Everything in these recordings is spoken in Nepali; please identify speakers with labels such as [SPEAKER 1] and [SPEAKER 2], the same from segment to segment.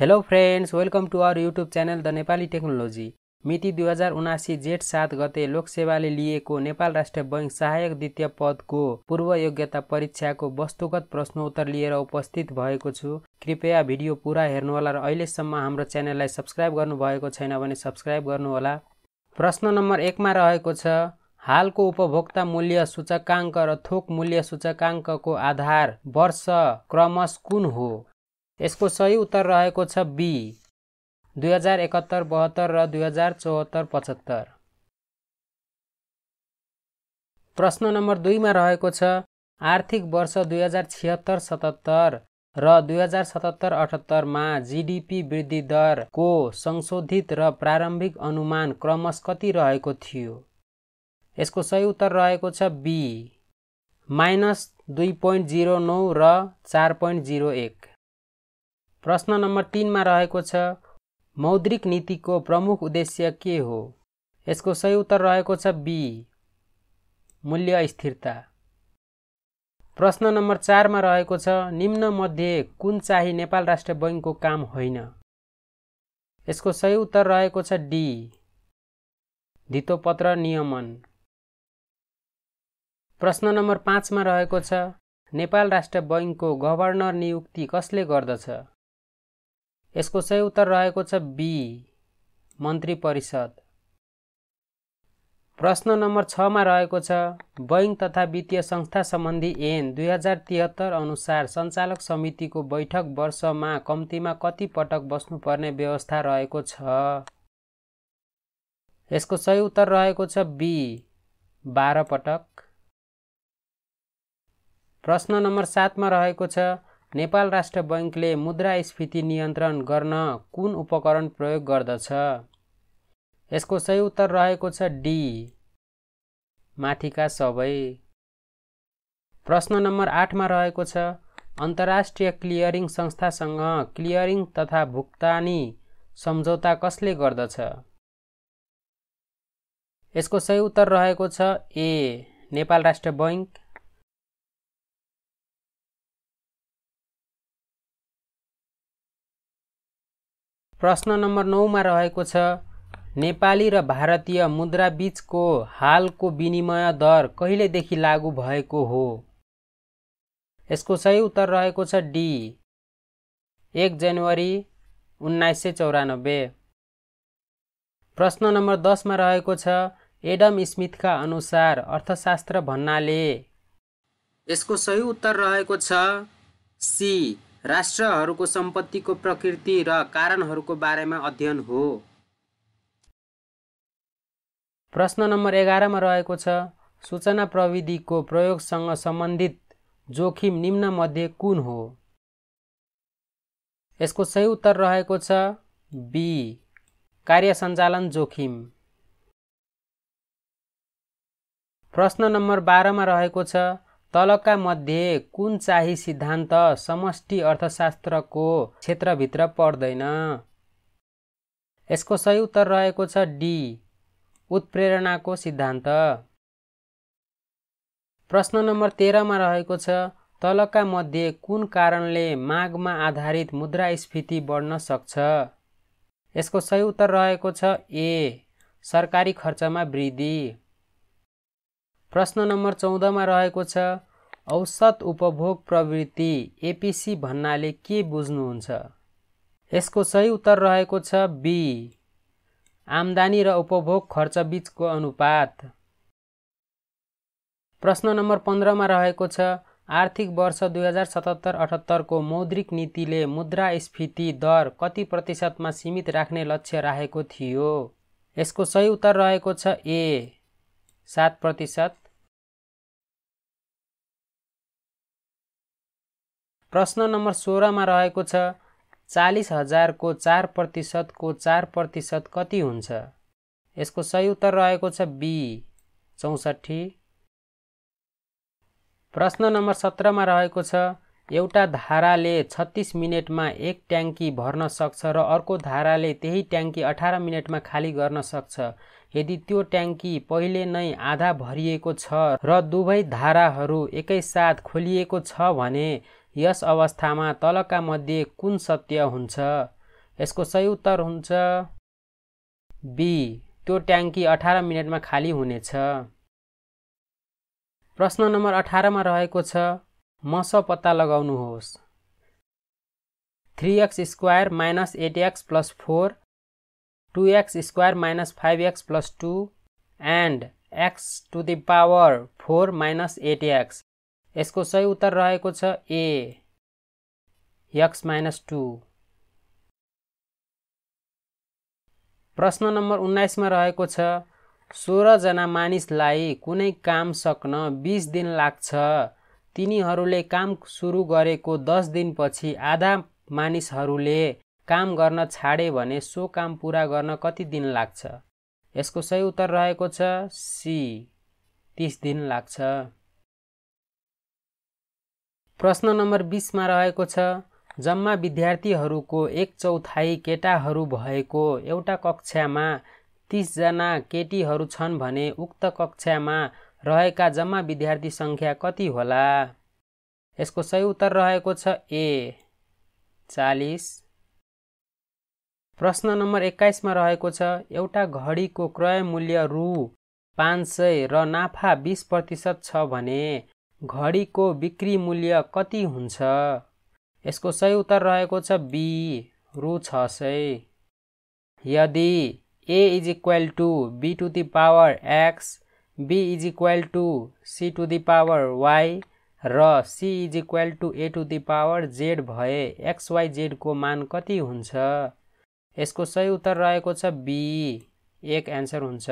[SPEAKER 1] Hello friends welcome to our YouTube channel the Nepali technology मिति दुई हजार उनासी जेठ सात गते लोकसेवाले लिएको नेपाल राष्ट्र बैङ्क सहायक द्वितीय पदको पूर्व योग्यता परीक्षाको वस्तुगत प्रश्नोत्तर लिएर उपस्थित भएको छु कृपया भिडियो पुरा हेर्नुहोला र अहिलेसम्म हाम्रो च्यानललाई सब्सक्राइब गर्नुभएको छैन भने सब्सक्राइब गर्नुहोला प्रश्न नम्बर एकमा रहेको छ हालको उपभोक्ता मूल्य सूचकाङ्क र थोक मूल्य सूचकाङ्कको आधार वर्ष क्रमश कुन हो यसको सही उत्तर रहेको छ बी दुई हजार एकहत्तर बहत्तर र दुई हजार चौहत्तर पचहत्तर प्रश्न नम्बर दुईमा रहेको छ आर्थिक वर्ष दुई हजार छिहत्तर सतहत्तर र दुई हजार सतहत्तर अठहत्तरमा जिडिपी वृद्धि दरको संशोधित र प्रारम्भिक अनुमान क्रमश कति रहेको थियो यसको सही उत्तर रहेको छ बी माइनस दुई पोइन्ट जिरो नौ र चार पोइन्ट जिरो एक प्रश्न नम्बर तिनमा रहेको छ मौद्रिक नीतिको प्रमुख उद्देश्य के हो यसको सही उत्तर रहेको छ बी मूल्य स्थिरता प्रश्न नम्बर चारमा रहेको छ निम्न मध्ये कुन चाहिँ नेपाल राष्ट्र बैङ्कको काम होइन यसको सही उत्तर रहेको छ डी धितोपत्र नियमन प्रश्न नम्बर पाँचमा रहेको छ नेपाल राष्ट्र बैङ्कको गभर्नर नियुक्ति कसले गर्दछ यसको सही उत्तर रहेको छ बी मन्त्री परिषद प्रश्न नम्बर छमा रहेको छ बैङ्क तथा वित्तीय संस्था सम्बन्धी ऐन दुई हजार तिहत्तर अनुसार सञ्चालक समितिको बैठक वर्षमा कम्तीमा कति पटक बस्नुपर्ने व्यवस्था रहेको छ यसको सही उत्तर रहेको छ बी बाह्र पटक प्रश्न नम्बर सातमा रहेको छ नेपाल राष्ट्र बैङ्कले मुद्रास्फीति नियन्त्रण गर्न कुन उपकरण प्रयोग गर्दछ यसको सही उत्तर रहेको छ डी माथिका सबै प्रश्न नम्बर आठमा रहेको छ अन्तर्राष्ट्रिय क्लियरिङ संस्थासँग क्लियरिङ तथा भुक्तानी सम्झौता कसले गर्दछ यसको सही उत्तर रहेको छ ए नेपाल राष्ट्र बैङ्क प्रश्न नम्बर नौमा रहेको छ नेपाली र भारतीय मुद्राबीचको हालको विनिमय दर कहिलेदेखि लागू भएको हो यसको सही उत्तर रहेको छ डी एक जनवरी उन्नाइस सय चौरानब्बे प्रश्न नम्बर दसमा रहेको छ एडम स्मिथका अनुसार अर्थशास्त्र भन्नाले यसको सही उत्तर रहेको छ सी राष्ट्रहरूको सम्पत्तिको प्रकृति र कारणहरूको बारेमा अध्ययन हो प्रश्न नम्बर एघारमा रहेको छ सूचना प्रविधिको प्रयोगसँग सम्बन्धित जोखिम निम्न मध्ये कुन हो यसको सही उत्तर रहेको छ बी कार्य सञ्चालन जोखिम प्रश्न नम्बर बाह्रमा रहेको छ तलका मध्ये कुन चाहिँ सिद्धान्त समष्टि अर्थशास्त्रको क्षेत्रभित्र पर्दैन यसको सही उत्तर रहेको छ डी उत्प्रेरणाको सिद्धान्त प्रश्न नम्बर तेह्रमा रहेको छ तलका मध्ये कुन कारणले मागमा आधारित मुद्रास्फीति बढ्न सक्छ यसको सही उत्तर रहेको छ ए सरकारी खर्चमा वृद्धि प्रश्न नम्बर चौधमा रहेको छ औसत उपभोग प्रवृत्ति एपिसी भन्नाले के बुझ्नुहुन्छ यसको सही उत्तर रहेको छ बी आम्दानी र उपभोग खर्च खर्चबिचको अनुपात प्रश्न नम्बर पन्ध्रमा रहेको छ आर्थिक वर्ष दुई हजार सतहत्तर अठहत्तरको मौद्रिक नीतिले मुद्रास्फीति दर कति प्रतिशतमा सीमित राख्ने लक्ष्य राखेको थियो यसको सही उत्तर रहेको छ ए सात प्रतिशत प्रश्न नम्बर सोह्रमा रहेको छ चालिस हजारको चार प्रतिशतको चार प्रतिशत कति हुन्छ यसको सही उत्तर रहेको छ बी चौसठी प्रश्न नम्बर सत्रमा रहेको छ एउटा धाराले छत्तिस मिनटमा एक ट्याङ्की भर्न सक्छ र अर्को धाराले त्यही ट्याङ्की अठार मिनटमा खाली गर्न सक्छ यदि त्यो ट्याङ्की पहिले नै आधा भरिएको छ र दुवै धाराहरू एकैसाथ खोलिएको छ भने यस अवस्थामा तलका मध्ये कुन सत्य हुन्छ यसको सही उत्तर हुन्छ बी त्यो ट्याङ्की अठार मिनटमा खाली हुनेछ प्रश्न नम्बर अठारमा रहेको छ मस पत्ता लगाउनुहोस् three x square minus eight x plus four two x square minus five x plus two and x to the power four minus eight x यसको सही उत्तर रहेको छ ए यक्स माइनस टू प्रश्न नम्बर उन्नाइसमा रहेको छ सोह्रजना मानिसलाई कुनै काम सक्न बिस दिन लाग्छ तिनीहरूले काम सुरु गरेको दस दिनपछि आधा मानिसहरूले काम गर्न छाडे भने सो काम पुरा गर्न कति दिन लाग्छ यसको सही उत्तर रहेको छ सी तिस दिन लाग्छ प्रश्न नम्बर बिसमा रहेको छ जम्मा विद्यार्थीहरूको एक चौथाइ केटाहरू भएको एउटा कक्षामा तिसजना केटीहरू छन् भने उक्त कक्षामा रहेका जम्मा विद्यार्थी सङ्ख्या कति होला यसको सही उत्तर रहेको छ ए चालिस प्रश्न नम्बर एक्काइसमा रहेको छ एउटा घडीको क्रय मूल्य रु पाँच सय र नाफा बिस प्रतिशत छ भने घडीको बिक्री मूल्य कति हुन्छ यसको सही उत्तर रहेको छ बी रु छ सय यदि A is equal to B to the power x B is equal to C to the power y र C is equal to A to the power z भए एक्सवाई जेडको मान कति हुन्छ यसको सही उत्तर रहेको छ बी एक एन्सर हुन्छ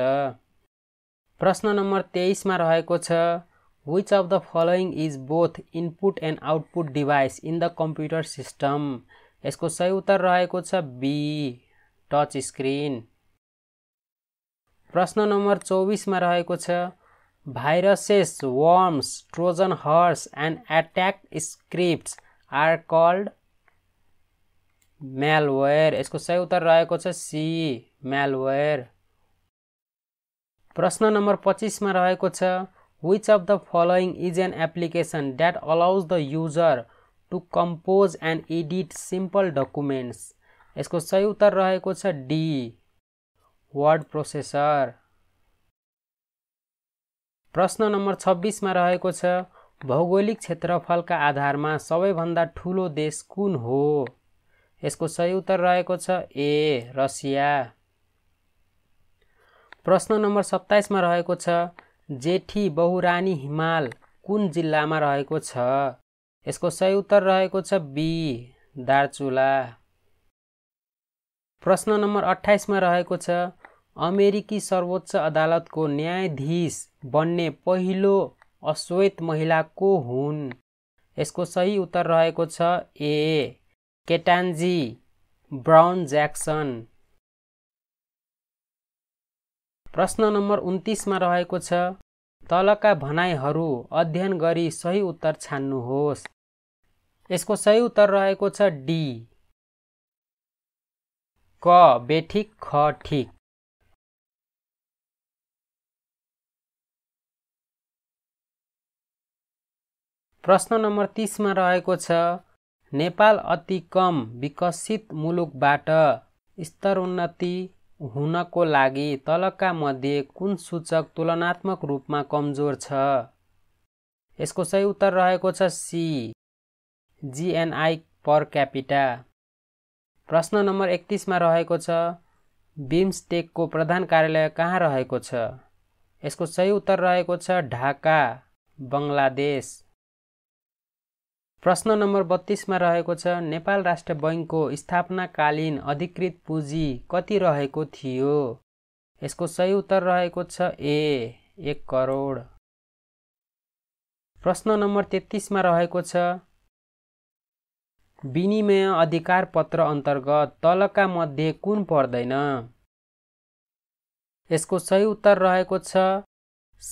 [SPEAKER 1] प्रश्न नम्बर तेइसमा रहेको छ which of the following is both input and output device in the computer system यसको सही उत्तर रहेको छ बी टच स्क्रिन प्रश्न नम्बर चौबिसमा रहेको छ viruses worms Trojan horse and attack script are called malware यसको सही उत्तर रहेको छ सी म्यालवेयर प्रश्न नम्बर पच्चिसमा रहेको छ Which of the following is an application that allows the user to compose and edit simple documents? यसको सही उत्तर रहेको छ डी वर्ड प्रोसेसर प्रश्न नम्बर छब्बिसमा रहेको छ भौगोलिक क्षेत्रफलका आधारमा सबैभन्दा ठुलो देश कुन हो यसको सही उत्तर रहेको छ ए रसिया प्रश्न नम्बर सत्ताइसमा रहेको छ जेठी बहुरानी हिमाल कुन जिल्लामा रहेको छ यसको सही उत्तर रहेको छ बी दार्चुला प्रश्न नम्बर अठाइसमा रहेको छ अमेरिकी सर्वोच्च अदालतको न्यायाधीश बन्ने पहिलो अश्वेत महिला को हुन् यसको सही उत्तर रहेको छ ए केटान्जी ब्राउन ज्याक्सन प्रश्न नम्बर उन्तिसमा रहेको छ तलका भनाइहरू अध्ययन गरी सही उत्तर छान्नुहोस् यसको सही उत्तर रहेको छ डी क बेठिक ख ठिक प्रश्न नम्बर तिसमा रहेको छ नेपाल अति कम विकसित मुलुकबाट स्तर उन्नति हुनको लागि तलका मध्ये कुन सूचक तुलनात्मक रूपमा कमजोर छ यसको सही उत्तर रहेको छ सी जिएनआई पर क्यापिटा प्रश्न नम्बर एकतिसमा रहेको छ बिम्सटेकको प्रधान कार्यालय कहाँ रहेको छ यसको सही उत्तर रहेको छ ढाका बङ्गलादेश प्रश्न नम्बर बत्तिसमा रहेको छ नेपाल राष्ट्र बैङ्कको स्थापनाकालीन अधिकृत पुँजी कति रहेको थियो यसको सही उत्तर रहेको छ ए एक करोड प्रश्न नम्बर तेत्तिसमा रहेको छ विनिमय अधिकार पत्र अन्तर्गत तलका मध्ये कुन पर्दैन यसको सही उत्तर रहेको छ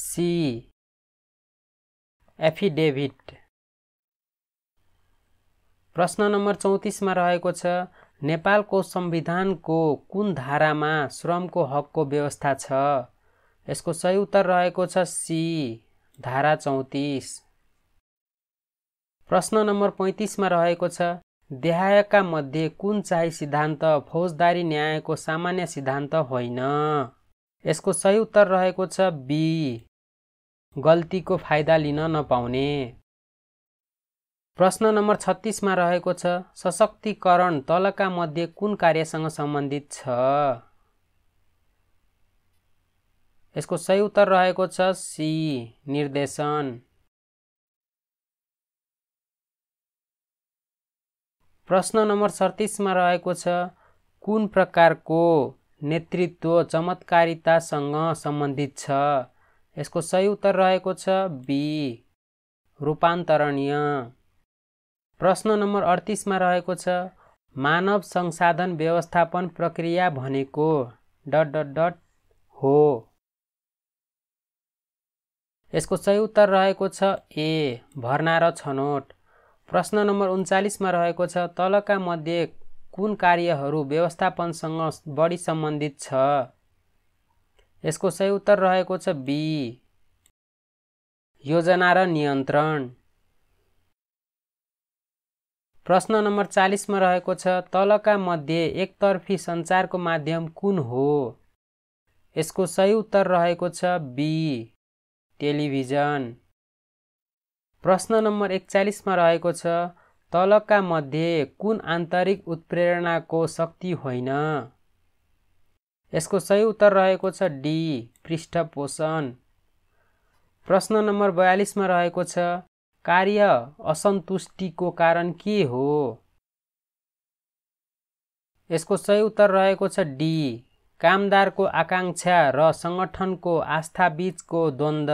[SPEAKER 1] सी एफिडेभिट प्रश्न नम्बर चौतिसमा रहेको छ नेपालको संविधानको कुन धारामा श्रमको हकको व्यवस्था छ यसको सही उत्तर रहेको छ सी धारा चौतिस प्रश्न नम्बर पैँतिसमा रहेको छ देहायका मध्ये कुन चाहिँ सिद्धान्त फौजदारी न्यायको सामान्य सिद्धान्त होइन यसको सही उत्तर रहेको छ बी गल्तीको फाइदा लिन नपाउने प्रश्न नम्बर छत्तिसमा रहेको छ सशक्तिकरण तलका मध्ये कुन कार्यसँग सम्बन्धित छ यसको सही उत्तर रहेको छ सी निर्देशन प्रश्न नम्बर सडतिसमा रहेको छ कुन प्रकारको नेतृत्व चमत्कारितासँग सम्बन्धित छ यसको सही उत्तर रहेको छ बी रूपान्तरणीय प्रश्न नम्बर अडतिसमा रहेको छ मानव संसाधन व्यवस्थापन प्रक्रिया भनेको डट डट डट हो यसको सही उत्तर रहेको छ ए भर्ना र छनोट प्रश्न नम्बर उन्चालिसमा रहेको छ तलका मध्ये कुन कार्यहरू व्यवस्थापनसँग बढी सम्बन्धित छ यसको सही उत्तर रहेको छ बी योजना र नियन्त्रण प्रश्न नम्बर चालिसमा रहेको छ तलका मध्ये एकतर्फी सञ्चारको माध्यम कुन हो यसको सही उत्तर रहेको छ बी टेलिभिजन प्रश्न नम्बर एकचालिसमा रहेको छ तलका मध्ये कुन आन्तरिक उत्प्रेरणाको शक्ति होइन यसको सही उत्तर रहेको छ डी पृष्ठपोषण प्रश्न नम्बर बयालिसमा रहेको छ कार्य असन्तुष्टिको कारण के हो यसको सही उत्तर रहेको छ डी कामदारको आकाङ्क्षा र सङ्गठनको आस्थाबीचको द्वन्द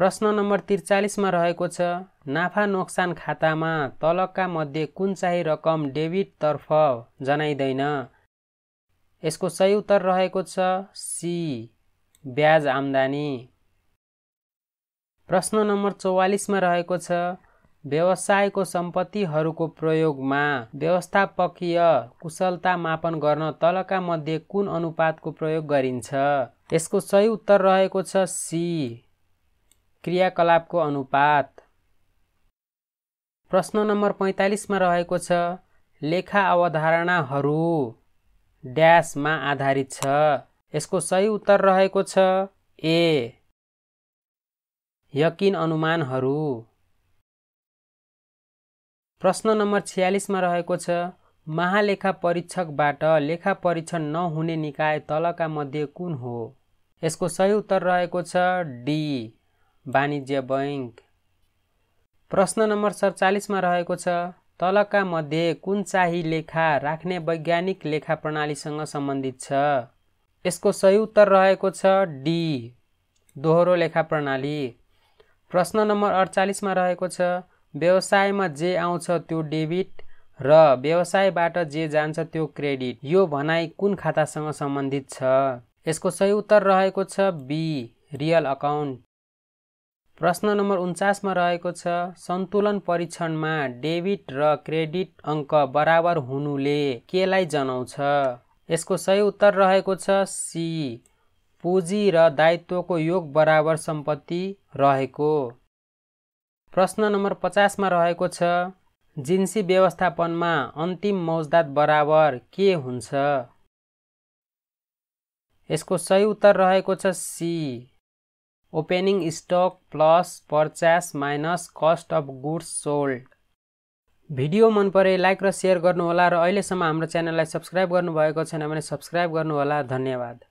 [SPEAKER 1] प्रश्न नम्बर त्रिचालिसमा रहेको छ नाफा नोक्सान खातामा तलका मध्ये कुन चाहिँ रकम डेबिटतर्फ जनाइँदैन यसको सही उत्तर रहेको छ सी ब्याज आम्दानी प्रश्न नम्बर चौवालिसमा रहेको छ व्यवसायको सम्पत्तिहरूको प्रयोगमा व्यवस्थापकीय कुशलता मापन गर्न तलका मध्ये कुन अनुपातको प्रयोग गरिन्छ यसको सही उत्तर रहेको छ सी क्रियाकलापको अनुपात प्रश्न नम्बर पैँतालिसमा रहेको छ लेखा अवधारणाहरू ड्यासमा आधारित छ यसको सही उत्तर रहेको छ ए यकिन अनुमानहरू प्रश्न नम्बर छ्यालिसमा रहेको छ महालेखा परीक्षकबाट लेखा परीक्षण नहुने निकाय तलका मध्ये कुन हो यसको सही उत्तर रहेको छ डी वाणिज्य बैङ्क प्रश्न नम्बर सडचालिसमा रहेको छ तलका मध्ये कुन चाहिँ लेखा राख्ने वैज्ञानिक लेखा प्रणालीसँग सम्बन्धित छ यसको सही उत्तर रहेको छ डी दोहोरो लेखा प्रणाली प्रश्न नम्बर अडचालिसमा रहेको छ व्यवसायमा जे आउँछ त्यो डेबिट र व्यवसायबाट जे जान्छ त्यो क्रेडिट यो भनाइ कुन खातासँग सम्बन्धित छ यसको सही उत्तर रहेको छ बी रियल अकाउन्ट प्रश्न नम्बर उन्चासमा रहेको छ सन्तुलन परीक्षणमा डेबिट र क्रेडिट अङ्क बराबर हुनुले केलाई जनाउँछ यसको सही उत्तर रहेको छ सी पुँजी र दायित्वको योग बराबर सम्पत्ति रहेको प्रश्न नम्बर पचासमा रहेको छ जिन्सी व्यवस्थापनमा अन्तिम मौज्दात बराबर के हुन्छ यसको सही उत्तर रहेको छ C opening stock plus purchase minus cost of goods sold video मन परे लाइक र सेयर गर्नुहोला र अहिलेसम्म हाम्रो च्यानललाई सब्सक्राइब गर्नुभएको छैन भने सब्सक्राइब गर्नुहोला धन्यवाद